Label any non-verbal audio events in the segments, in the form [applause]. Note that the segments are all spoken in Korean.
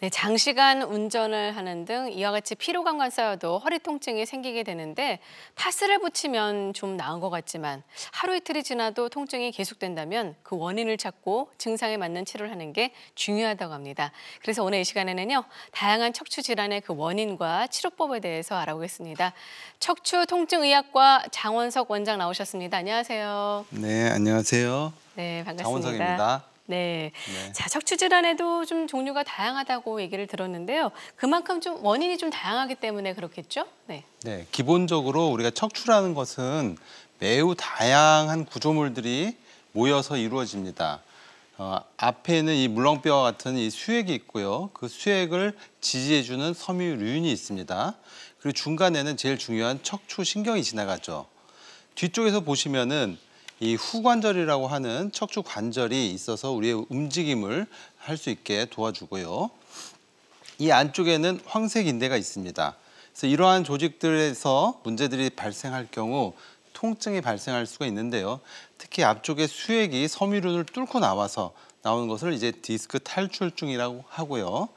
네, 장시간 운전을 하는 등 이와 같이 피로감과 쌓여도 허리 통증이 생기게 되는데 파스를 붙이면 좀 나은 것 같지만 하루 이틀이 지나도 통증이 계속된다면 그 원인을 찾고 증상에 맞는 치료를 하는 게 중요하다고 합니다. 그래서 오늘 이 시간에는요. 다양한 척추 질환의 그 원인과 치료법에 대해서 알아보겠습니다. 척추 통증 의학과 장원석 원장 나오셨습니다. 안녕하세요. 네, 안녕하세요. 네, 반갑습니다. 장원석입니다. 네. 네. 자, 척추 질환에도 좀 종류가 다양하다고 얘기를 들었는데요. 그만큼 좀 원인이 좀 다양하기 때문에 그렇겠죠? 네. 네. 기본적으로 우리가 척추라는 것은 매우 다양한 구조물들이 모여서 이루어집니다. 어, 앞에는 이 물렁뼈와 같은 이 수액이 있고요. 그 수액을 지지해주는 섬유류인이 있습니다. 그리고 중간에는 제일 중요한 척추 신경이 지나가죠. 뒤쪽에서 보시면은 이 후관절이라고 하는 척추 관절이 있어서 우리의 움직임을 할 수 있게 도와주고요. 이 안쪽에는 황색 인대가 있습니다. 그래서 이러한 조직들에서 문제들이 발생할 경우 통증이 발생할 수가 있는데요. 특히 앞쪽에 수액이 섬유륜을 뚫고 나와서 나오는 것을 이제 디스크 탈출증이라고 하고요.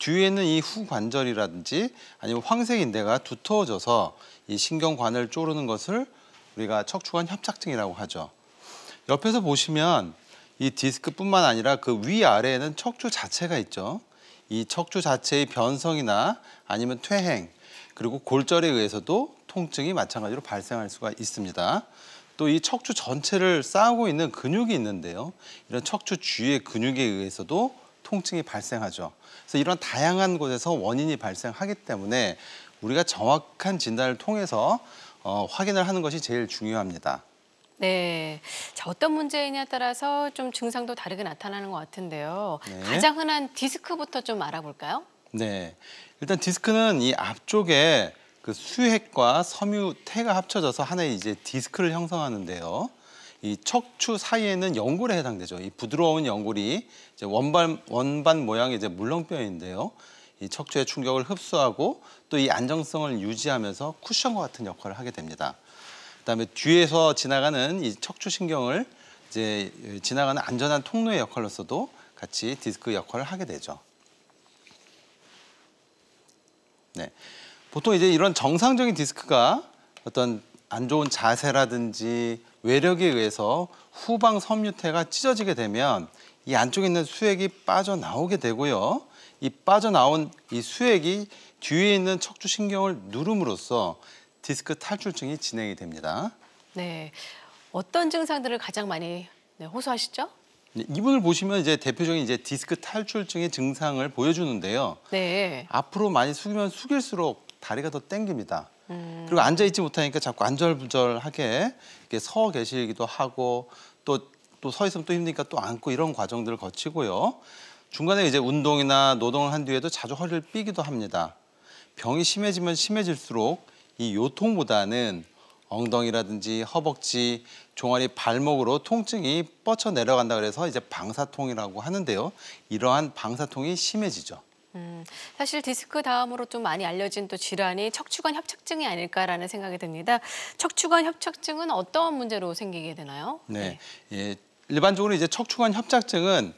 뒤에는 이 후관절이라든지 아니면 황색 인대가 두터워져서 이 신경관을 쪼르는 것을 우리가 척추관 협착증이라고 하죠. 옆에서 보시면 이 디스크뿐만 아니라 그 위아래에는 척추 자체가 있죠. 이 척추 자체의 변성이나 아니면 퇴행 그리고 골절에 의해서도 통증이 마찬가지로 발생할 수가 있습니다. 또 이 척추 전체를 쌓고 있는 근육이 있는데요. 이런 척추 주위의 근육에 의해서도 통증이 발생하죠. 그래서 이런 다양한 곳에서 원인이 발생하기 때문에 우리가 정확한 진단을 통해서 어, 확인을 하는 것이 제일 중요합니다. 네. 자, 어떤 문제이냐에 따라서 좀 증상도 다르게 나타나는 것 같은데요. 네. 가장 흔한 디스크부터 좀 알아볼까요? 네. 일단 디스크는 이 앞쪽에 그 수핵과 섬유태가 합쳐져서 하나의 이제 디스크를 형성하는데요. 이 척추 사이에는 연골에 해당되죠. 이 부드러운 연골이 이제 원반, 원반 모양의 이제 물렁뼈인데요. 이 척추의 충격을 흡수하고 또 이 안정성을 유지하면서 쿠션과 같은 역할을 하게 됩니다. 그다음에 뒤에서 지나가는 이 척추 신경을 이제 지나가는 안전한 통로의 역할로서도 같이 디스크 역할을 하게 되죠. 네. 보통 이제 이런 정상적인 디스크가 어떤 안 좋은 자세라든지 외력에 의해서 후방 섬유태가 찢어지게 되면 이 안쪽에 있는 수액이 빠져나오게 되고요. 이 빠져나온 이 수액이 뒤에 있는 척추 신경을 누름으로써 디스크 탈출증이 진행이 됩니다. 네. 어떤 증상들을 가장 많이 네, 호소하시죠? 네, 이분을 보시면 이제 대표적인 이제 디스크 탈출증의 증상을 보여주는데요. 네. 앞으로 많이 숙이면 숙일수록 다리가 더 땡깁니다. 음. 그리고 앉아 있지 못하니까 자꾸 안절부절하게 이렇게 서 계시기도 하고 또 또 서 있으면 또 힘드니까 또 앉고 이런 과정들을 거치고요. 중간에 이제 운동이나 노동을 한 뒤에도 자주 허리를 삐기도 합니다. 병이 심해지면 심해질수록 이 요통보다는 엉덩이라든지 허벅지, 종아리, 발목으로 통증이 뻗쳐 내려간다 그래서 이제 방사통이라고 하는데요. 이러한 방사통이 심해지죠. 음, 사실 디스크 다음으로 좀 많이 알려진 또 질환이 척추관 협착증이 아닐까라는 생각이 듭니다. 척추관 협착증은 어떠한 문제로 생기게 되나요? 네, 네. 예, 일반적으로 이제 척추관 협착증은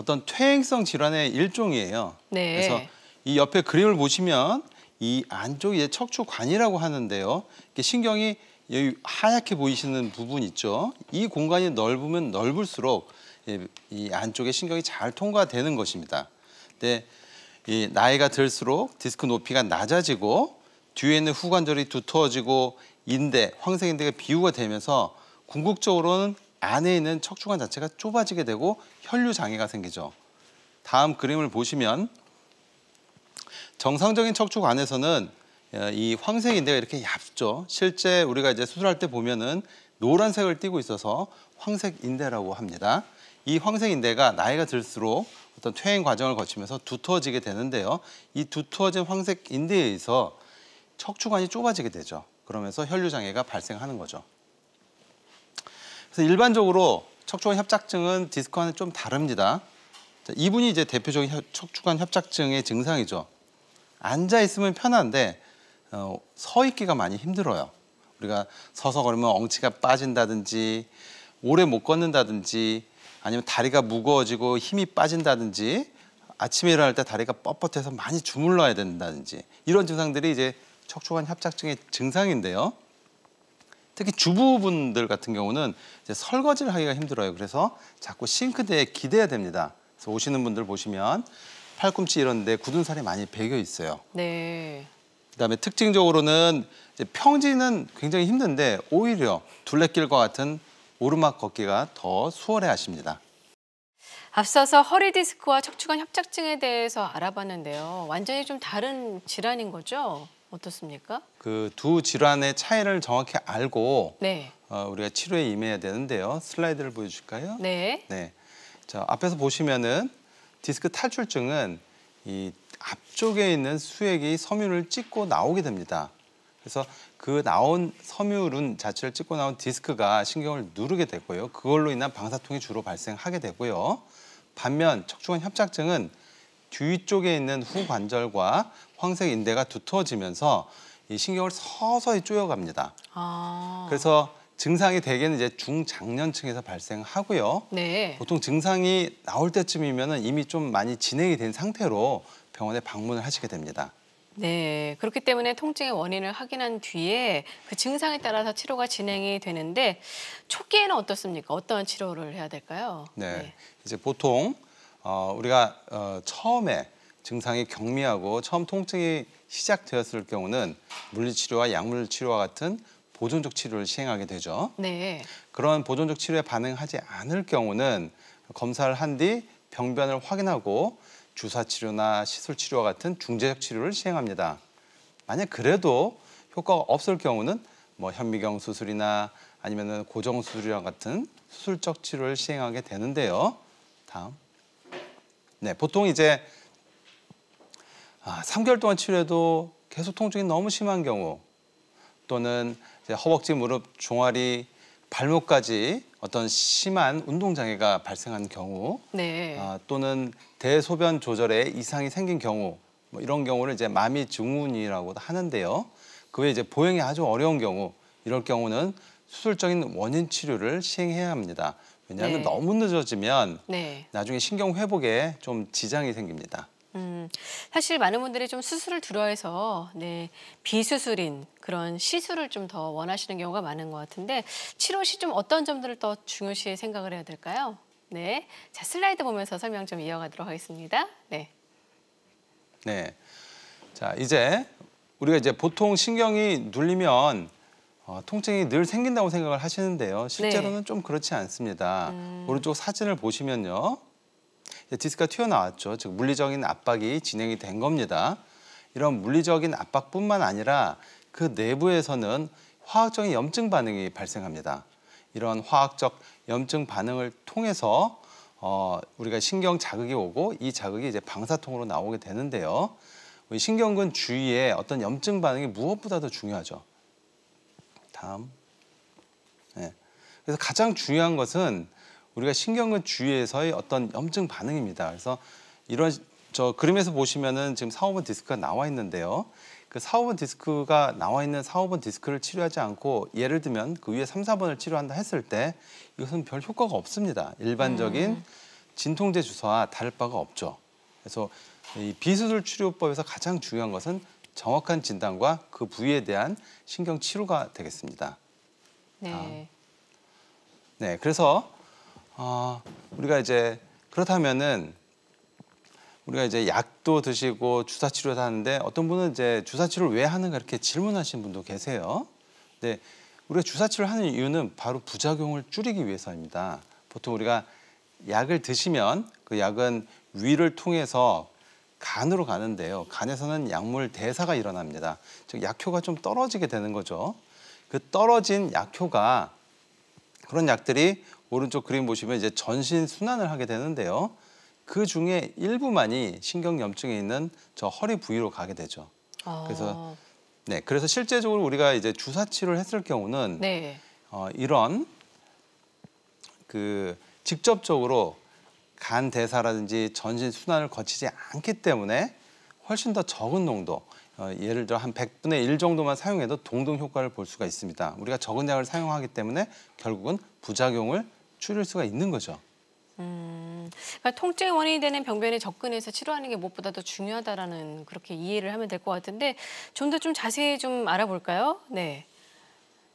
어떤 퇴행성 질환의 일종이에요. 네. 그래서 이 옆에 그림을 보시면 이 안쪽이 척추관이라고 하는데요. 신경이 여기 하얗게 보이시는 부분 있죠. 이 공간이 넓으면 넓을수록 이 안쪽에 신경이 잘 통과되는 것입니다. 근데 이 나이가 들수록 디스크 높이가 낮아지고 뒤에 있는 후관절이 두터워지고 인대, 황색인대가 비우가 되면서 궁극적으로는 안에 있는 척추관 자체가 좁아지게 되고 혈류 장애가 생기죠. 다음 그림을 보시면 정상적인 척추관에서는 어, 이 황색 인데가 이렇게 얇죠. 실제 우리가 이제 수술할 때 보면은 노란색을 띠고 있어서 황색 인대라고 합니다. 이 황색 인대가 나이가 들수록 어떤 퇴행 과정을 거치면서 두터워지게 되는데요. 이 두터워진 황색 인대에 의해서 척추관이 좁아지게 되죠. 그러면서 혈류 장애가 발생하는 거죠. 그래서 일반적으로 척추관 협착증은 디스크와는 좀 다릅니다. 자, 이분이 이제 대표적인 척추관 협착증의 증상이죠. 앉아 있으면 편한데 어, 서 있기가 많이 힘들어요. 우리가 서서 걸으면 엉치가 빠진다든지 오래 못 걷는다든지 아니면 다리가 무거워지고 힘이 빠진다든지 아침에 일어날 때 다리가 뻣뻣해서 많이 주물러야 된다든지 이런 증상들이 이제 척추관 협착증의 증상인데요. 특히 주부분들 같은 경우는 이제 설거지를 하기가 힘들어요. 그래서 자꾸 싱크대에 기대야 됩니다. 그래서 오시는 분들 보시면 팔꿈치 이런 데 굳은 살이 많이 배겨 있어요. 네. 그다음에 특징적으로는 이제 평지는 굉장히 힘든데 오히려 둘레길과 같은 오르막 걷기가 더 수월해 하십니다. 앞서서 허리 디스크와 척추관 협착증에 대해서 알아봤는데요. 완전히 좀 다른 질환인 거죠? 어떻습니까? 그 두 질환의 차이를 정확히 알고 네. 어, 우리가 치료에 임해야 되는데요. 슬라이드를 보여줄까요? 네. 네. 자 앞에서 보시면은 디스크 탈출증은 이 앞쪽에 있는 수액이 섬유를 찍고 나오게 됩니다. 그래서 그 나온 섬유룬 자체를 찍고 나온 디스크가 신경을 누르게 되고요. 그걸로 인한 방사통이 주로 발생하게 되고요. 반면 척추관 협착증은 뒤쪽에 있는 후관절과 황색 인대가 두터워지면서 이 신경을 서서히 쪼여갑니다. 아. 그래서 증상이 대개는 이제 중장년층에서 발생하고요. 네. 보통 증상이 나올 때쯤이면 이미 좀 많이 진행이 된 상태로 병원에 방문을 하시게 됩니다. 네, 그렇기 때문에 통증의 원인을 확인한 뒤에 그 증상에 따라서 치료가 진행이 되는데 초기에는 어떻습니까? 어떤 치료를 해야 될까요? 네, 네. 이제 보통 어, 우리가 어, 처음에 증상이 경미하고 처음 통증이 시작되었을 경우는 물리치료와 약물치료와 같은 보존적 치료를 시행하게 되죠. 네. 그런 보존적 치료에 반응하지 않을 경우는 검사를 한 뒤 병변을 확인하고 주사 치료나 시술 치료와 같은 중재적 치료를 시행합니다. 만약 그래도 효과가 없을 경우는 뭐 현미경 수술이나 아니면은 고정 수술이와 같은 수술적 치료를 시행하게 되는데요. 다음. 네, 보통 이제 아, 3개월 동안 치료해도 계속 통증이 너무 심한 경우 또는 허벅지, 무릎, 종아리, 발목까지 어떤 심한 운동 장애가 발생한 경우 네. 아, 또는 대소변 조절에 이상이 생긴 경우 뭐 이런 경우를 이제 마미 증후군이라고 도 하는데요. 그 외에 이제 보행이 아주 어려운 경우 이럴 경우는 수술적인 원인 치료를 시행해야 합니다. 왜냐하면 네. 너무 늦어지면 네. 나중에 신경 회복에 좀 지장이 생깁니다. 음, 사실 많은 분들이 좀 수술을 두려워해서 네, 비수술인 그런 시술을 좀 더 원하시는 경우가 많은 것 같은데 치료 시 좀 어떤 점들을 더 중요시 생각을 해야 될까요? 네, 자 슬라이드 보면서 설명 좀 이어가도록 하겠습니다. 네. 네, 자 이제 우리가 이제 보통 신경이 눌리면 어, 통증이 늘 생긴다고 생각을 하시는데요. 실제로는 네. 좀 그렇지 않습니다. 음... 오른쪽 사진을 보시면요. 디스크가 튀어나왔죠. 즉 물리적인 압박이 진행이 된 겁니다. 이런 물리적인 압박뿐만 아니라 그 내부에서는 화학적인 염증 반응이 발생합니다. 이런 화학적 염증 반응을 통해서 어, 우리가 신경 자극이 오고 이 자극이 이제 방사통으로 나오게 되는데요. 우리 신경근 주위에 어떤 염증 반응이 무엇보다도 중요하죠. 다음. 네. 그래서 가장 중요한 것은 우리가 신경은 주위에서의 어떤 염증 반응입니다. 그래서 이런 저 그림에서 보시면은 지금 4, 5분 디스크가 나와 있는데요. 그 4, 5분 디스크가 나와 있는 4, 5분 디스크를 치료하지 않고 예를 들면 그 위에 3, 4번을 치료한다 했을 때 이것은 별 효과가 없습니다. 일반적인 음. 진통제 주사와 다를 바가 없죠. 그래서 이 비수술 치료법에서 가장 중요한 것은 정확한 진단과 그 부위에 대한 신경 치료가 되겠습니다. 네. 아. 네, 그래서 어, 우리가 이제 그렇다면은 우리가 이제 약도 드시고 주사 치료도 하는데 어떤 분은 이제 주사 치료를 왜 하는가 이렇게 질문하시는 분도 계세요. 근데 우리가 주사 치료를 하는 이유는 바로 부작용을 줄이기 위해서입니다. 보통 우리가 약을 드시면 그 약은 위를 통해서 간으로 가는데요. 간에서는 약물 대사가 일어납니다. 즉 약효가 좀 떨어지게 되는 거죠. 그 떨어진 약효가 그런 약들이 오른쪽 그림 보시면 이제 전신 순환을 하게 되는데요. 그 중에 일부만이 신경염증에 있는 저 허리 부위로 가게 되죠. 아. 그래서 네, 그래서 실제적으로 우리가 이제 주사 치료를 했을 경우는 네. 어, 이런 그 직접적으로 간 대사라든지 전신 순환을 거치지 않기 때문에 훨씬 더 적은 농도, 어, 예를 들어 한 100분의 1 정도만 사용해도 동동 효과를 볼 수가 있습니다. 우리가 적은 약을 사용하기 때문에 결국은 부작용을 줄일 수가 있는 거죠. 음, 그러니까 통증의 원인이 되는 병변에 접근해서 치료하는 게 무엇보다 도 중요하다라는 그렇게 이해를 하면 될 것 같은데 좀 더좀 좀 자세히 좀 알아볼까요? 네.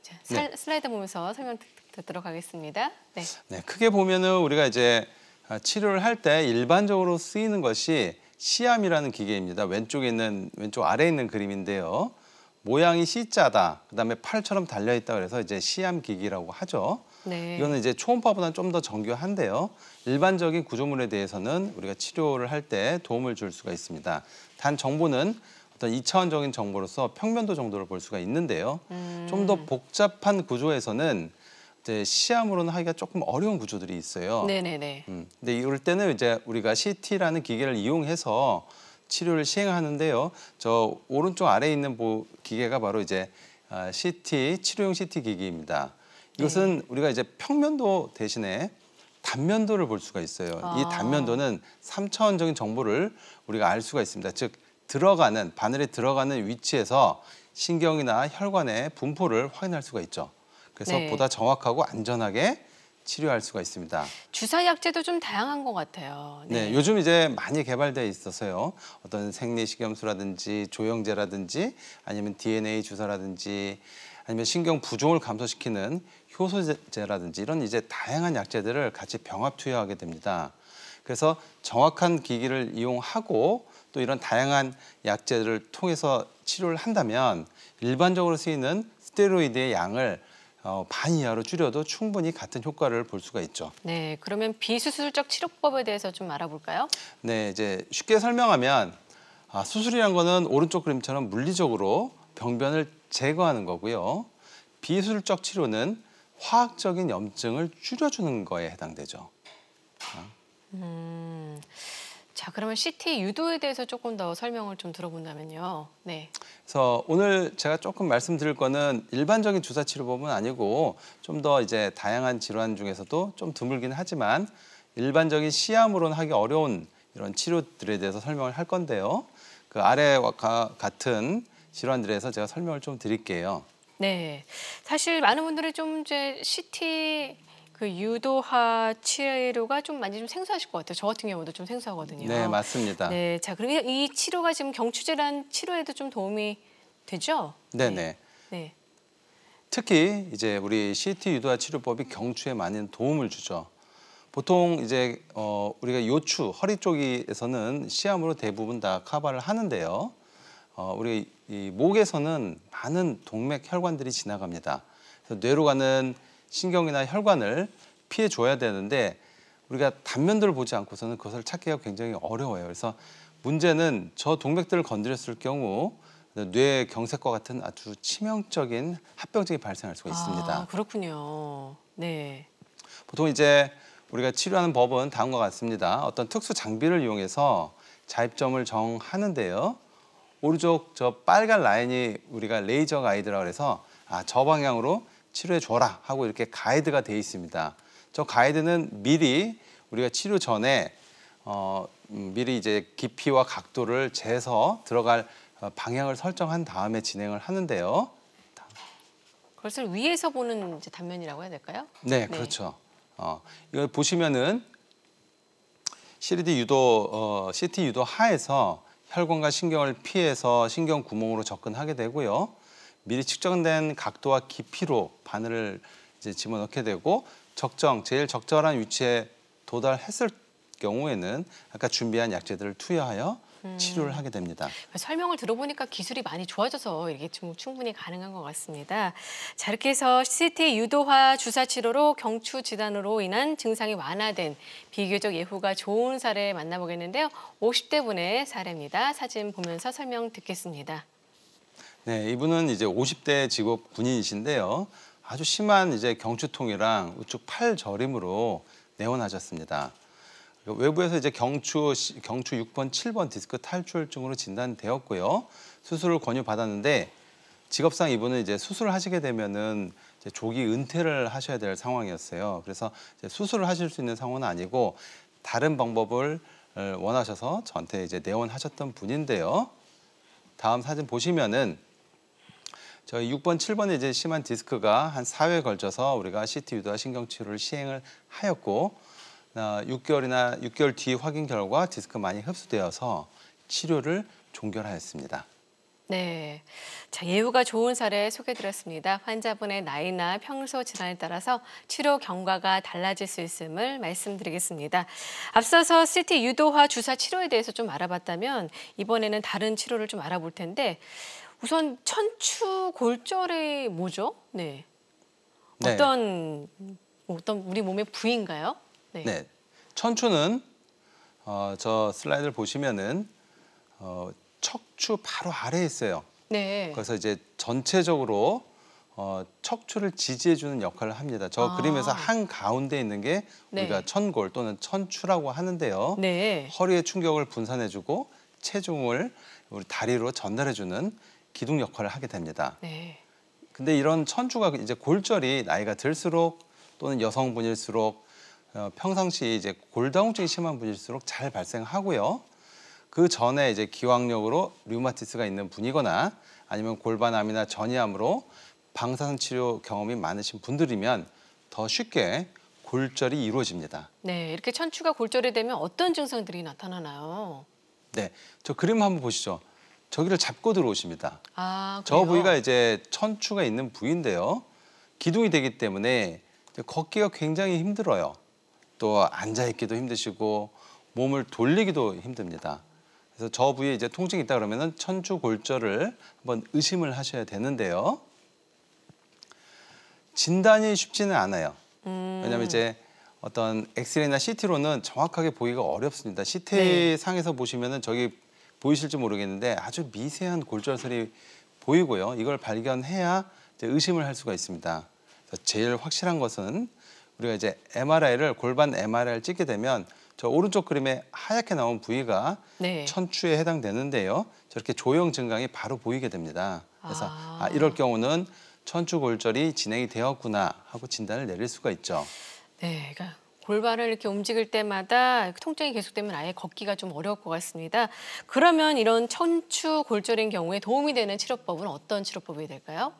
자, 살, 네. 슬라이드 보면서 설명 듣도록 하겠습니다. 네. 네, 크게 보면은 우리가 이제 아, 치료를 할 때 일반적으로 쓰이는 것이 시암이라는 기계입니다. 왼쪽에 있는 왼쪽 아래에 있는 그림인데요. 모양이 C자다. 그다음에 팔처럼 달려 있다 그래서 이제 시암 기기라고 하죠. 네. 이거는 이제 초음파보다는 좀 더 정교한데요. 일반적인 구조물에 대해서는 우리가 치료를 할 때 도움을 줄 수가 있습니다. 단 정보는 어떤 이차원적인 정보로서 평면도 정도를 볼 수가 있는데요. 음. 좀더 복잡한 구조에서는 이제 시암으로는 하기가 조금 어려운 구조들이 있어요. 네네네. 음, 근데 이럴 때는 이제 우리가 CT라는 기계를 이용해서 치료를 시행하는데요. 저 오른쪽 아래에 있는 기계가 바로 이제 CT 아, 치료용 CT 기기입니다. 이것은 네. 우리가 이제 평면도 대신에 단면도를 볼 수가 있어요. 아. 이 단면도는 삼차원적인 정보를 우리가 알 수가 있습니다. 즉 들어가는 바늘에 들어가는 위치에서 신경이나 혈관의 분포를 확인할 수가 있죠. 그래서 네. 보다 정확하고 안전하게 치료할 수가 있습니다. 주사 약제도 좀 다양한 것 같아요. 네. 네 요즘 이제 많이 개발되어 있어서요. 어떤 생리식염수라든지 조영제라든지 아니면 DNA 주사라든지 아니면 신경 부종을 감소시키는 효소제라든지 이런 이제 다양한 약재들을 같이 병합 투여하게 됩니다. 그래서 정확한 기기를 이용하고 또 이런 다양한 약제를 통해서 치료를 한다면 일반적으로 쓰이는 스테로이드의 양을 어, 반 이하로 줄여도 충분히 같은 효과를 볼 수가 있죠. 네, 그러면 비수술적 치료법에 대해서 좀 알아볼까요? 네, 이제 쉽게 설명하면 아, 수술이란 거는 오른쪽 그림처럼 물리적으로 병변을 제거하는 거고요. 비수술적 치료는 화학적인 염증을 줄여주는 거에 해당되죠. 음, 자 그러면 CT 유도에 대해서 조금 더 설명을 좀 들어본다면요. 네. 그래서 오늘 제가 조금 말씀드릴 거는 일반적인 주사 치료법은 아니고 좀 더 이제 다양한 질환 중에서도 좀 드물긴 하지만 일반적인 시암으로는 하기 어려운 이런 치료들에 대해서 설명을 할 건데요. 그 아래와 같은 질환들에서 제가 설명을 좀 드릴게요. 네, 사실 많은 분들이 좀 이제 CT 그유도화 치료가 좀 많이 좀 생소하실 것 같아요. 저 같은 경우도 좀 생소하거든요. 네, 맞습니다. 네, 자 그러면 이 치료가 지금 경추질환 치료에도 좀 도움이 되죠? 네네. 네. 네. 네. 특히 이제 우리 CT 유도화 치료법이 경추에 많은 도움을 주죠. 보통 이제 어, 우리가 요추 허리 쪽에서는 시암으로 대부분 다 커버를 하는데요. 어, 우리 이 목에서는 많은 동맥 혈관들이 지나갑니다. 그래서 뇌로 가는 신경이나 혈관을 피해 줘야 되는데 우리가 단면들을 보지 않고서는 그것을 찾기가 굉장히 어려워요. 그래서 문제는 저 동맥들을 건드렸을 경우 뇌 경색과 같은 아주 치명적인 합병증이 발생할 수가 아, 있습니다. 아, 그렇군요. 네. 보통 이제 우리가 치료하는 법은 다음과 같습니다. 어떤 특수 장비를 이용해서 자입점을 정하는데요. 오른쪽 저 빨간 라인이 우리가 레이저 가이드라 그래서 아, 저 방향으로 치료해 줘라 하고 이렇게 가이드가 돼 있습니다. 저 가이드는 미리 우리가 치료 전에 어, 음, 미리 이제 깊이와 각도를 재서 들어갈 어, 방향을 설정한 다음에 진행을 하는데요. 그것을 위에서 보는 이제 단면이라고 해야 될까요? 네, 네. 그렇죠. 어, 이걸 보시면은 CLD 유도, 어, CT 유도 하에서 혈관과 신경을 피해서 신경 구멍으로 접근하게 되고요. 미리 측정된 각도와 깊이로 바늘을 이제 집어넣게 되고 적정, 제일 적절한 위치에 도달했을 경우에는 아까 준비한 약재들을 투여하여 음. 치료를 하게 됩니다. 그 설명을 들어보니까 기술이 많이 좋아져서 이게 좀 충분히 가능한 것 같습니다. 자 이렇게 해서 CT 유도화 주사 치료로 경추 질환으로 인한 증상이 완화된 비교적 예후가 좋은 사례 만나보겠는데요. 50대 분의 사례입니다. 사진 보면서 설명 듣겠습니다. 네, 이분은 이제 50대 직업 군인이신데요. 아주 심한 이제 경추통이랑 우측 팔 저림으로 내원하셨습니다. 외부에서 이제 경추 경추 6번, 7번 디스크 탈출증으로 진단되었고요. 수술을 권유받았는데 직업상 이분은 이제 수술을 하시게 되면은 이제 조기 은퇴를 하셔야 될 상황이었어요. 그래서 수술을 하실 수 있는 상황은 아니고 다른 방법을 어, 원하셔서 저한테 이제 내원하셨던 분인데요. 다음 사진 보시면은 저희 6번, 7번에 이제 심한 디스크가 한 4회에 걸쳐서 우리가 CT 유도와 신경치료를 시행을 하였고 어, 6개월이나 6개월 뒤 확인 결과 디스크 많이 흡수되어서 치료를 종결하였습니다. 네. 자, 예후가 좋은 사례 소개드렸습니다. 환자분의 나이나 평소 질환에 따라서 치료 경과가 달라질 수 있음을 말씀드리겠습니다. 앞서서 CT 유도화 주사 치료에 대해서 좀 알아봤다면 이번에는 다른 치료를 좀 알아볼 텐데 우선 천추 골절이 뭐죠? 네. 네. 어떤 네. 어떤 우리 몸의 부위인가요? 네. 네. 천추는 어, 저 슬라이드를 보시면은 어, 척추 바로 아래에 있어요. 네. 그래서 이제 전체적으로 어, 척추를 지지해주는 역할을 합니다. 저 아. 그림에서 한 가운데 있는 게 네. 우리가 천골 또는 천추라고 하는데요. 네. 허리의 충격을 분산해주고 체중을 우리 다리로 전달해주는 기둥 역할을 하게 됩니다. 네. 근데 이런 천추가 이제 골절이 나이가 들수록 또는 여성분일수록 어, 평상시 이제 골다공증이 심한 분일수록 잘 발생하고요. 그 전에 이제 기왕력으로 류마티스가 있는 분이거나 아니면 골반암이나 전이암으로 방사선 치료 경험이 많으신 분들이면 더 쉽게 골절이 이루어집니다. 네, 이렇게 천추가 골절이 되면 어떤 증상들이 나타나나요? 네, 저 그림 한번 보시죠. 저기를 잡고 들어오십니다. 아, 저 부위가 이제 천추가 있는 부위인데요. 기둥이 되기 때문에 걷기가 굉장히 힘들어요. 또 앉아 있기도 힘드시고 몸을 돌리기도 힘듭니다. 그래서 저 부위에 이제 통증이 있다 그러면은 천추골절을 한번 의심을 하셔야 되는데요. 진단이 쉽지는 않아요. 음. 왜냐하면 이제 어떤 엑스레이나 CT로는 정확하게 보기가 어렵습니다. CT 네. 상에서 보시면은 저기 보이실지 모르겠는데 아주 미세한 골절설이 보이고요. 이걸 발견해야 의심을 할 수가 있습니다. 제일 확실한 것은 우리가 이제 MRI를 골반 MRI를 찍게 되면 저 오른쪽 그림에 하얗게 나온 부위가 네. 천추에 해당되는데요. 저렇게 조형 증강이 바로 보이게 됩니다. 그래서 아, 아 이럴 경우는 천추골절이 진행이 되었구나 하고 진단을 내릴 수가 있죠. 네, 그러니까 골반을 이렇게 움직일 때마다 통증이 계속되면 아예 걷기가 좀 어려울 것 같습니다. 그러면 이런 천추골절인 경우에 도움이 되는 치료법은 어떤 치료법이 될까요?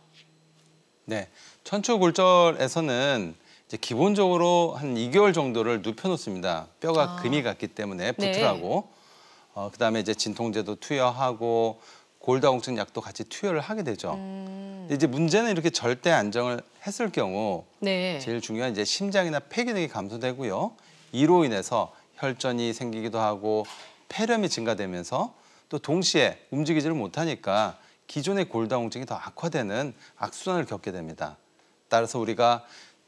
네, 천추골절에서는 기본적으로 한 2개월 정도를 눕혀놓습니다. 뼈가 아. 근이 갔기 때문에 붙으라고. 네. 어, 그다음에 이제 진통제도 투여하고 골다공증 약도 같이 투여를 하게 되죠. 음. 이제 문제는 이렇게 절대 안정을 했을 경우 네. 제일 중요한 이제 심장이나 폐 기능이 감소되고요. 이로 인해서 혈전이 생기기도 하고 폐렴이 증가되면서 또 동시에 움직이지를 못하니까 기존의 골다공증이 더 악화되는 악순환을 겪게 됩니다. 따라서 우리가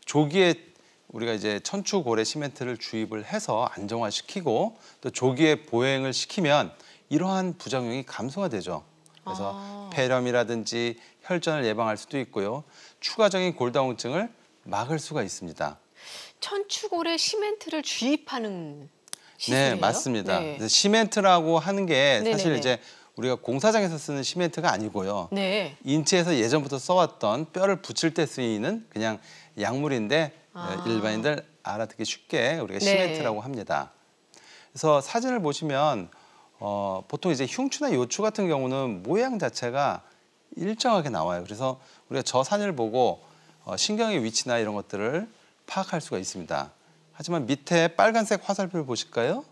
조기에 우리가 이제 천추고래 시멘트를 주입을 해서 안정화시키고 또 조기에 보행을 시키면 이러한 부작용이 감소가 되죠. 그래서 아. 폐렴이라든지 혈전을 예방할 수도 있고요. 추가적인 골다공증을 막을 수가 있습니다. 천추고래 시멘트를 주입하는 네, 시술이에요? 네, 맞습니다. 네. 시멘트라고 하는 게 네, 네, 사실 네네네. 이제 우리가 공사장에서 쓰는 시멘트가 아니고요. 네. 인체에서 예전부터 써왔던 뼈를 붙일 때 쓰이는 그냥 약물인데 어, 아. 일반인들 알아듣기 쉽게 우리가 네. 시멘트라고 네. 합니다. 그래서 사진을 보시면 어, 보통 이제 흉추나 요추 같은 경우는 모양 자체가 일정하게 나와요. 그래서 우리가 저 산을 보고 어, 신경의 위치나 이런 것들을 파악할 수가 있습니다. 하지만 밑에 빨간색 화살표를 보실까요?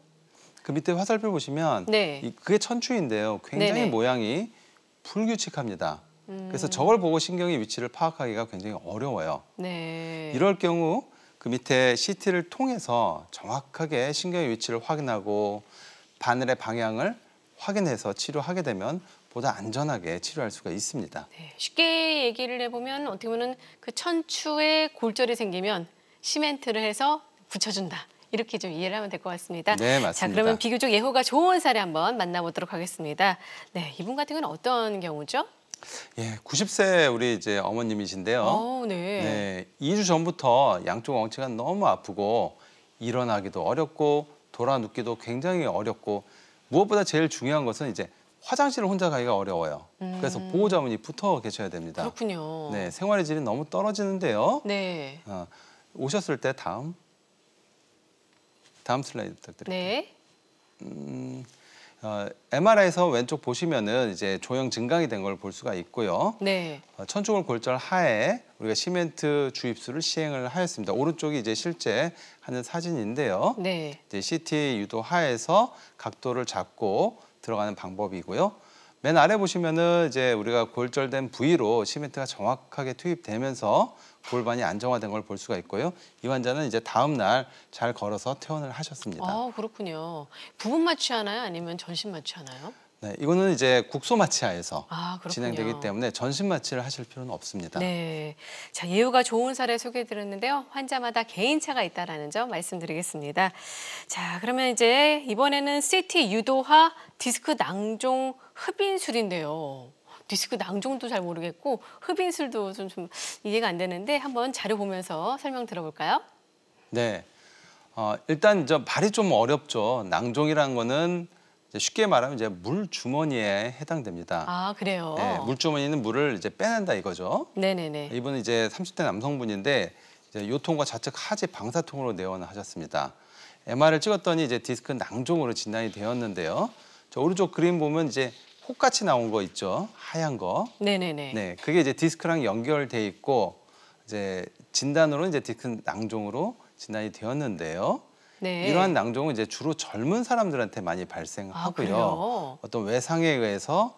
그 밑에 화살표 보시면 네. 이, 그게 천추인데요. 굉장히 네네. 모양이 불규칙합니다. 음. 그래서 저걸 보고 신경의 위치를 파악하기가 굉장히 어려워요. 네. 이럴 경우 그 밑에 CT를 통해서 정확하게 신경의 위치를 확인하고 바늘의 방향을 확인해서 치료하게 되면 보다 안전하게 치료할 수가 있습니다. 네, 쉽게 얘기를 해보면 어떻게 보면 그 천추에 골절이 생기면 시멘트를 해서 붙여준다. 이렇게 좀 이해를 하면 될 것 같습니다. 네, 맞습니다. 자, 그러면 비교적 예후가 좋은 사례 한번 만나보도록 하겠습니다. 네, 이분 같은 경우는 어떤 경우죠? 예, 90세 우리 이제 어머님이신데요. 오, 어, 네. 네. 2주 전부터 양쪽 엉치가 너무 아프고 일어나기도 어렵고 돌아 눕기도 굉장히 어렵고 무엇보다 제일 중요한 것은 이제 화장실을 혼자 가기가 어려워요. 음. 그래서 보호자분이 붙어 계셔야 됩니다. 그렇군요. 네, 생활의 질이 너무 떨어지는데요. 네. 어, 오셨을 때 다음 다음 슬라이드 부탁드릴게요. 네. 음, 어, MRI에서 왼쪽 보시면은 이제 조형 증강이 된 걸 볼 수가 있고요. 네. 어, 천중을 골절 하에 우리가 시멘트 주입술을 시행을 하였습니다. 오른쪽이 이제 실제 하는 사진인데요. 네. 이제 CT 유도 하에서 각도를 잡고 들어가는 방법이고요. 맨 아래 보시면은 이제 우리가 골절된 부위로 시멘트가 정확하게 투입되면서 골반이 안정화된 걸 볼 수가 있고요. 이 환자는 이제 다음 날 잘 걸어서 퇴원을 하셨습니다. 아 그렇군요. 부분 마취하나요? 아니면 전신 마취하나요? 네, 이거는 이제 국소 마취하에서 아, 진행되기 때문에 전신 마취를 하실 필요는 없습니다. 네, 자 예후가 좋은 사례 소개해드렸는데요. 환자마다 개인차가 있다라는 점 말씀드리겠습니다. 자 그러면 이제 이번에는 CT 유도화 디스크 낭종 흡인술인데요. 디스크 낭종도 잘 모르겠고 흡인술도 좀, 좀 이해가 안 되는데 한번 자료 보면서 설명 들어볼까요? 네. 어, 일단 저 발이 좀 어렵죠. 낭종이라는 거는 쉽게 말하면 이제 물 주머니에 해당됩니다. 아 그래요. 네, 물 주머니는 물을 이제 빼낸다 이거죠. 네네네. 이분은 이제 30대 남성분인데 이제 요통과 좌측 하지 방사통으로 내원하셨습니다. MR을 찍었더니 이제 디스크 낭종으로 진단이 되었는데요. 저 오른쪽 그림 보면 이제 혹같이 나온 거 있죠. 하얀 거. 네네네. 네, 그게 이제 디스크랑 연결돼 있고 이제 진단으로 이제 디스크 낭종으로 진단이 되었는데요. 네. 이러한 낭종은 이제 주로 젊은 사람들한테 많이 아, 발생하고요. 아, 어떤 외상에 의해서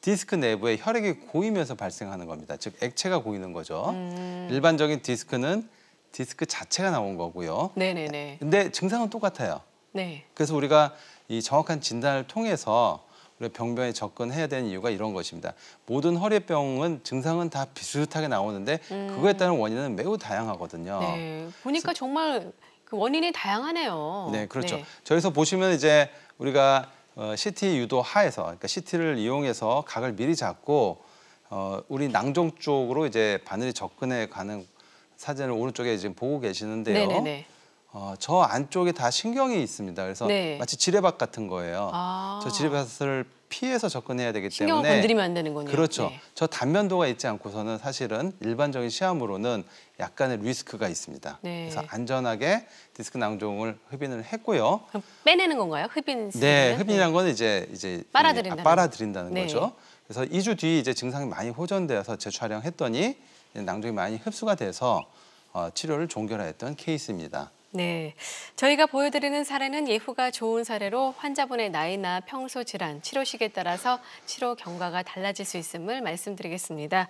디스크 내부에 혈액이 고이면서 발생하는 겁니다. 즉 액체가 고이는 거죠. 음... 일반적인 디스크는 디스크 자체가 나온 거고요. 네네네. 근데 증상은 똑같아요. 네. 그래서 우리가 이 정확한 진단을 통해서 병변에 접근해야 되는 이유가 이런 것입니다. 모든 허리병은 증상은 다 비슷하게 나오는데 음. 그거에 따른 원인은 매우 다양하거든요. 네, 보니까 정말 그 원인이 다양하네요. 네, 그렇죠. 네. 저기서 보시면 이제 우리가 어, CT 유도 하에서 그러니까 CT를 이용해서 각을 미리 잡고 어, 우리 낭종 쪽으로 이제 바늘이 접근해 가는 사진을 오른쪽에 지금 보고 계시는데요. 네네네. 네, 네. 어, 저 안쪽에 다 신경이 있습니다. 그래서 네. 마치 지뢰밭 같은 거예요. 아. 저 지뢰밭을 피해서 접근해야 되기 신경을 때문에 건드리면 안 되는 거네요. 그렇죠. 네. 저 단면도가 있지 않고서는 사실은 일반적인 시험으로는 약간의 리스크가 있습니다. 네. 그래서 안전하게 디스크 낭종을 흡인을 했고요. 그럼 빼내는 건가요? 흡인? 네, 흡인이란 건 이제 이제 빨아들인다는, 아, 빨아들인다는 네. 거죠. 그래서 2주 뒤 이제 증상이 많이 호전되어서 재촬영했더니 낭종이 많이 흡수가 돼서 어, 치료를 종결하였던 케이스입니다. 네, 저희가 보여드리는 사례는 예후가 좋은 사례로 환자분의 나이나 평소 질환, 치료 식에 따라서 치료 경과가 달라질 수 있음을 말씀드리겠습니다.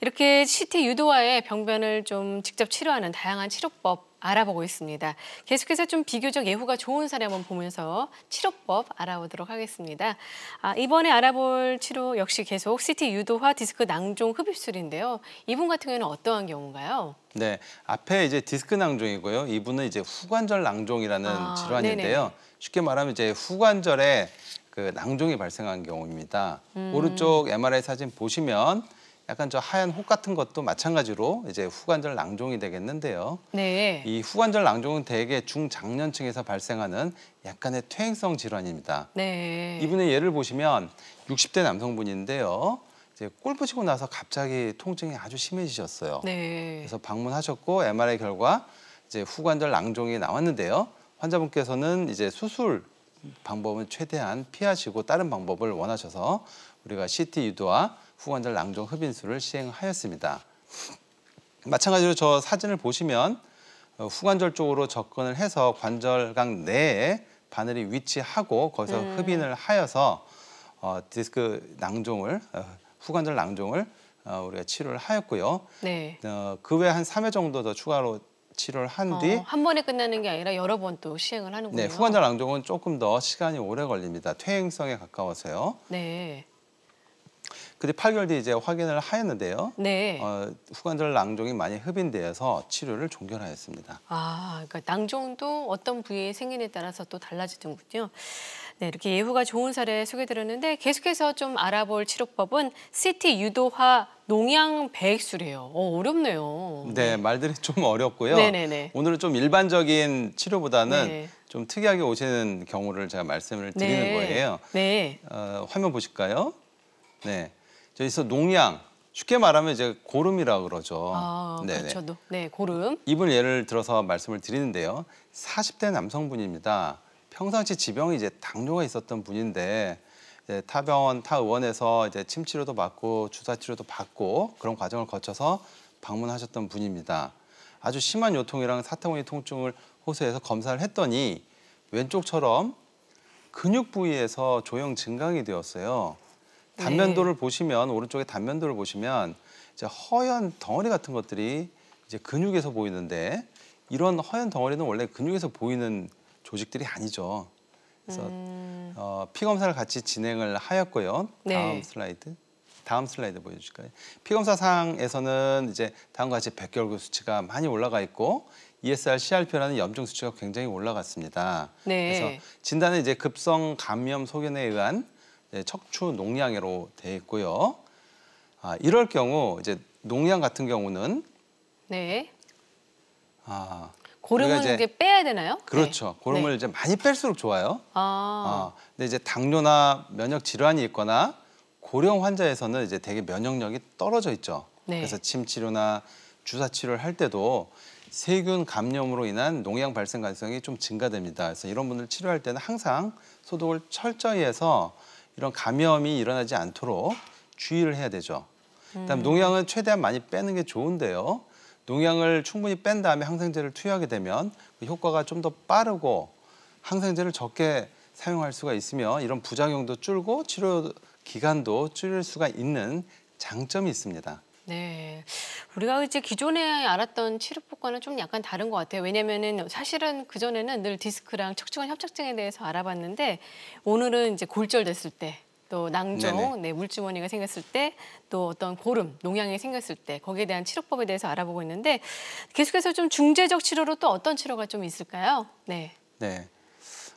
이렇게 CT 유도와의 병변을 좀 직접 치료하는 다양한 치료법 알아보고 있습니다. 계속해서 좀 비교적 예후가 좋은 사례 한번 보면서 치료법 알아보도록 하겠습니다. 아, 이번에 알아볼 치료 역시 계속 CT 유도화 디스크 낭종 흡입술인데요. 이분 같은 경우에는 어떠한 경우인가요? 네, 앞에 이제 디스크 낭종이고요. 이분은 이제 후관절 낭종이라는 아, 질환인데요. 네네. 쉽게 말하면 이제 후관절에 그 낭종이 발생한 경우입니다. 음. 오른쪽 MRI 사진 보시면 약간 저 하얀 혹 같은 것도 마찬가지로 이제 후관절 낭종이 되겠는데요. 네. 이 후관절 낭종은 대개 중장년층에서 발생하는 약간의 퇴행성 질환입니다. 네. 이분의 예를 보시면 60대 남성분인데요. 이제 골프 치고 나서 갑자기 통증이 아주 심해지셨어요. 네. 그래서 방문하셨고 MRI 결과 이제 후관절 낭종이 나왔는데요. 환자분께서는 이제 수술 방법은 최대한 피하시고 다른 방법을 원하셔서 우리가 CT 유도와 후원자 낭종 흡인술을 시행하였습니다. 마찬가지로 저 사진을 보시면 어, 후관절 쪽으로 접근을 해서 관절강 내에 바늘이 위치하고 거기서 음. 흡인을 하여서 어, 디스크 낭종을 어, 후관절 낭종을 어, 우리가 치료를 하였고요. 네. 어, 그외 한 3회 정도 더 추가로 치료를 한뒤 어, 한 번에 끝나는 게 아니라 여러 번 또 시행을 하는군요. 네, 후관절 낭종은 조금 더 시간이 오래 걸립니다. 퇴행성에 가까워서요. 네. 근데 8개월 뒤에 이제 확인을 하였는데요. 네. 어, 후관절 낭종이 많이 흡인되어서 치료를 종결하였습니다. 아, 그러니까 낭종도 어떤 부위의 생긴에 따라서 또달라지던군요 네, 이렇게 예후가 좋은 사례 소개드렸는데 계속해서 좀 알아볼 치료법은 CT 유도화 농양 백액술이에요 어, 어렵네요. 네, 네. 말들이 [laughs] 좀 어렵고요. 네네네. 오늘은 좀 일반적인 치료보다는 네. 좀 특이하게 오시는 경우를 제가 말씀을 드리는 네. 거예요. 네. 어, 화면 보실까요? 네. 저기서 농양 쉽게 말하면 이제 고름이라 고 그러죠. 아, 네 그렇죠. 네, 고름. 이분 예를 들어서 말씀을 드리는데요. 40대 남성분입니다. 평상시 지병이 이제 당뇨가 있었던 분인데 이제 타 병원, 타 의원에서 이제 침치료도 받고 주사 치료도 받고 그런 과정을 거쳐서 방문하셨던 분입니다. 아주 심한 요통이랑 사태공니 통증을 호소해서 검사를 했더니 왼쪽처럼 근육 부위에서 조형 증강이 되었어요. 네. 단면도를 네. 보시면 오른쪽에 단면도를 보시면 이제 허연 덩어리 같은 것들이 이제 근육에서 보이는데 이런 허연 덩어리는 원래 근육에서 보이는 조직들이 아니죠. 그래서 음... 어, 피 검사를 같이 진행을 하였고요. 네. 다음 슬라이드. 다음 슬라이드 보여주실까요? 피검사상에서는 이제 다음과 같이 백혈구 수치가 많이 올라가 있고 ESR, CRP라는 염증 수치가 굉장히 올라갔습니다. 네. 그래서 진단은 이제 급성 감염 소견에 의한 네, 척추 농양으로돼 있고요. 아, 이럴 경우 이제 농양 같은 경우는 네. 아, 고름은 이제, 이제, 빼야 되나요? 네. 그렇죠. 네. 고름을 네. 이제 많이 뺄수록 좋아요. 아. 아, 근데 이제 당뇨나 면역 질환이 있거나 고령 환자에서는 이제 되게 면역력이 떨어져 있죠. 네. 그래서 침 치료나 주사 치료를 할 때도 세균 감염으로 인한 농양 발생 가능성이 좀 증가됩니다. 그래서 이런 분들 치료할 때는 항상 소독을 철저히 해서 이런 감염이 일어나지 않도록 주의를 해야 되죠. 그다음 음. 농약은 최대한 많이 빼는 게 좋은데요. 농약을 충분히 뺀 다음에 항생제를 투여하게 되면 그 효과가 좀 더 빠르고 항생제를 적게 사용할 수가 있으며 이런 부작용도 줄고 치료 기간도 줄일 수가 있는 장점이 있습니다. 네. 우리가 이제 기존에 알았던 치료법과는 좀 약간 다른 것 같아요. 왜냐면은 사실은 그전에는 늘 디스크랑 척추관 협착증에 대해서 알아봤는데 오늘은 이제 골절됐을 때, 또 낭종, 네 물주머니가 생겼을 때, 또 어떤 고름, 농양이 생겼을 때 거기에 대한 치료법에 대해서 알아보고 있는데 계속해서 좀 중재적 치료로 또 어떤 치료가 좀 있을까요? 네. 네.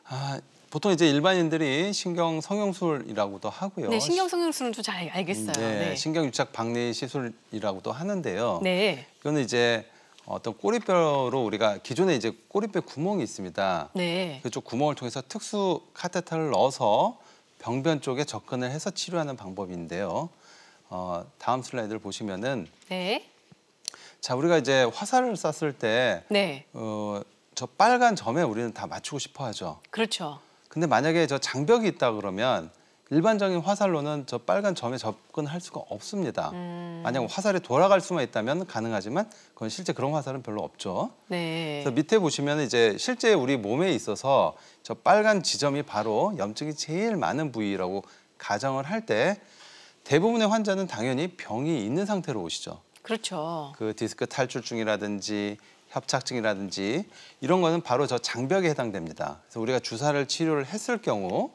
아, 보통 이제 일반인들이 신경 성형술이라고도 하고요. 네, 신경 성형술은 좀 잘 알겠어요. 음, 네, 네. 신경 유착 박리 시술이라고도 하는데요. 네. 이거는 이제 어떤 꼬리뼈로 우리가 기존에 이제 꼬리뼈 구멍이 있습니다. 네. 그쪽 구멍을 통해서 특수 카테터를 넣어서 병변 쪽에 접근을 해서 치료하는 방법인데요. 어, 다음 슬라이드를 보시면은 네. 자, 우리가 이제 화살을 쐈을 때 네. 어, 저 빨간 점에 우리는 다 맞추고 싶어 하죠. 그렇죠. 근데 만약에 저 장벽이 있다 그러면 일반적인 화살로는 저 빨간 점에 접근할 수가 없습니다. 음. 만약 화살이 돌아갈 수만 있다면 가능하지만 그건 실제 그런 화살은 별로 없죠. 네. 그래서 밑에 보시면 이제 실제 우리 몸에 있어서 저 빨간 지점이 바로 염증이 제일 많은 부위라고 가정을 할 때 대부분의 환자는 당연히 병이 있는 상태로 오시죠. 그렇죠. 그 디스크 탈출증이라든지 협착증이라든지 이런 거는 바로 저 장벽에 해당됩니다. 그래서 우리가 주사를 치료를 했을 경우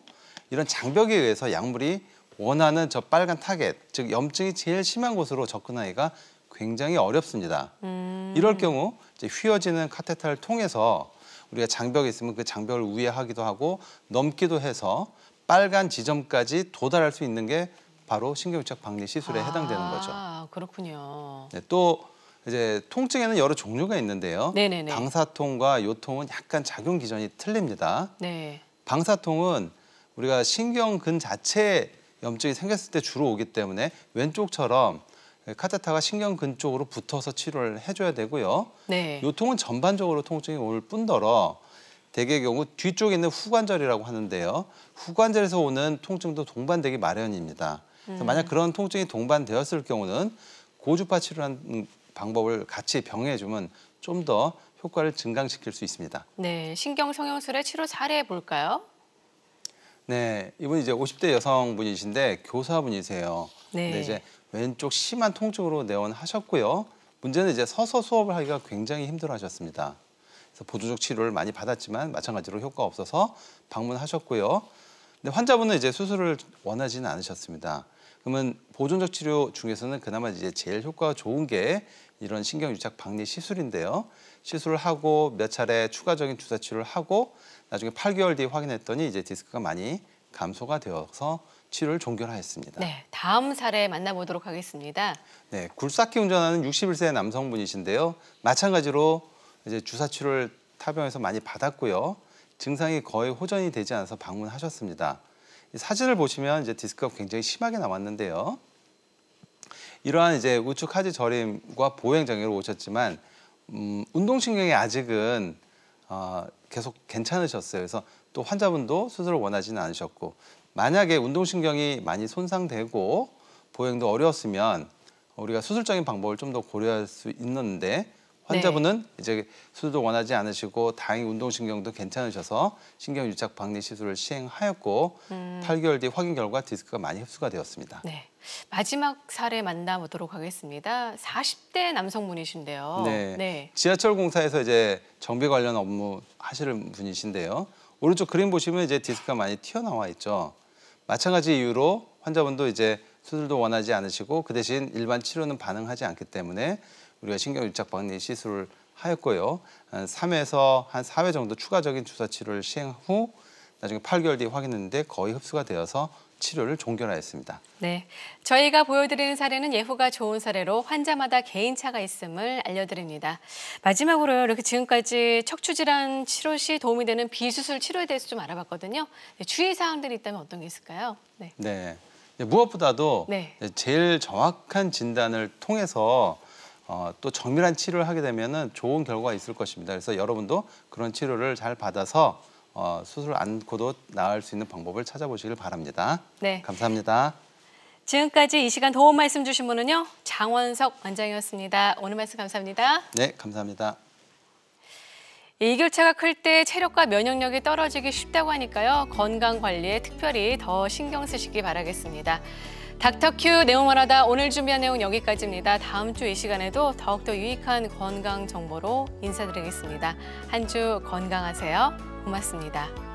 이런 장벽에 의해서 약물이 원하는 저 빨간 타겟, 즉 염증이 제일 심한 곳으로 접근하기가 굉장히 어렵습니다. 음. 이럴 경우 이제 휘어지는 카테타를 통해서 우리가 장벽이 있으면 그 장벽을 우회하기도 하고 넘기도 해서 빨간 지점까지 도달할 수 있는 게 바로 신경유착 방리 시술에 아, 해당되는 거죠. 그렇군요. 네, 또 이제 통증에는 여러 종류가 있는데요. 네네네. 방사통과 요통은 약간 작용 기전이 틀립니다. 네. 방사통은 우리가 신경근 자체에 염증이 생겼을 때 주로 오기 때문에 왼쪽처럼 카테타가 신경근 쪽으로 붙어서 치료를 해줘야 되고요. 네. 요통은 전반적으로 통증이 올 뿐더러 대개의 경우 뒤쪽에 있는 후관절이라고 하는데요. 후관절에서 오는 통증도 동반되기 마련입니다. 음. 만약 그런 통증이 동반되었을 경우는 고주파 치료라는 방법을 같이 병해주면 좀 더 효과를 증강시킬 수 있습니다. 네, 신경 성형술의 치료 사례 볼까요? 네, 이분 이제 50대 여성분이신데 교사분이세요. 네. 근데 이제 왼쪽 심한 통증으로 내원하셨고요. 문제는 이제 서서 수업을 하기가 굉장히 힘들어하셨습니다. 그래서 보조적 치료를 많이 받았지만 마찬가지로 효과 없어서 방문하셨고요. 근데 환자분은 이제 수술을 원하지는 않으셨습니다. 그러면 보존적 치료 중에서는 그나마 이제 제일 효과가 좋은 게 이런 신경유착 박리 시술인데요. 시술을 하고 몇 차례 추가적인 주사 치료를 하고 나중에 8개월 뒤 확인했더니 이제 디스크가 많이 감소가 되어서 치료를 종결하였습니다. 네, 다음 사례 만나보도록 하겠습니다. 네, 굴삭기 운전하는 61세 남성분이신데요. 마찬가지로 이제 주사 치료를 타병에서 많이 받았고요. 증상이 거의 호전이 되지 않아서 방문하셨습니다. 사진을 보시면 이제 디스크가 굉장히 심하게 남았는데요. 이러한 이제 우측 하지 저림과 보행 장애로 오셨지만 음, 운동신경이 아직은 어, 계속 괜찮으셨어요. 그래서 또 환자분도 수술을 원하지는 않으셨고 만약에 운동신경이 많이 손상되고 보행도 어려웠으면 우리가 수술적인 방법을 좀 더 고려할 수 있는데 네. 환자분은 이제 수술도 원하지 않으시고 다행히 운동신경도 괜찮으셔서 신경유착 박리 시술을 시행하였고 음. 8개월 뒤 확인 결과 디스크가 많이 흡수가 되었습니다. 네. 마지막 사례 만나보도록 하겠습니다. 40대 남성분이신데요. 네. 네. 지하철 공사에서 이제 정비 관련 업무 하시는 분이신데요. 오른쪽 그림 보시면 이제 디스크가 많이 튀어나와 있죠. 마찬가지 이유로 환자분도 이제 수술도 원하지 않으시고 그 대신 일반 치료는 반응하지 않기 때문에 우리가 신경유착 박리 시술을 하였고요. 한 3에서 한 4회 정도 추가적인 주사 치료를 시행 후 나중에 8개월 뒤에 확인했는데 거의 흡수가 되어서 치료를 종결하였습니다. 네, 저희가 보여드리는 사례는 예후가 좋은 사례로 환자마다 개인차가 있음을 알려드립니다. 마지막으로 이렇게 지금까지 척추질환 치료 시 도움이 되는 비수술 치료에 대해서 좀 알아봤거든요. 네, 주의사항들이 있다면 어떤 게 있을까요? 네, 네 무엇보다도 네. 제일 정확한 진단을 통해서 어, 또 정밀한 치료를 하게 되면 좋은 결과가 있을 것입니다. 그래서 여러분도 그런 치료를 잘 받아서 어, 수술 안고도 나을 수 있는 방법을 찾아보시길 바랍니다. 네. 감사합니다. 지금까지 이 시간 도움 말씀 주신 분은요. 장원석 원장이었습니다. 오늘 말씀 감사합니다. 네, 감사합니다. 이교차가클 때 체력과 면역력이 떨어지기 쉽다고 하니까요. 건강 관리에 특별히 더 신경 쓰시기 바라겠습니다. 닥터큐 내용을 하다 오늘 준비한 내용 여기까지입니다. 다음 주 이 시간에도 더욱더 유익한 건강 정보로 인사드리겠습니다. 한 주 건강하세요. 고맙습니다.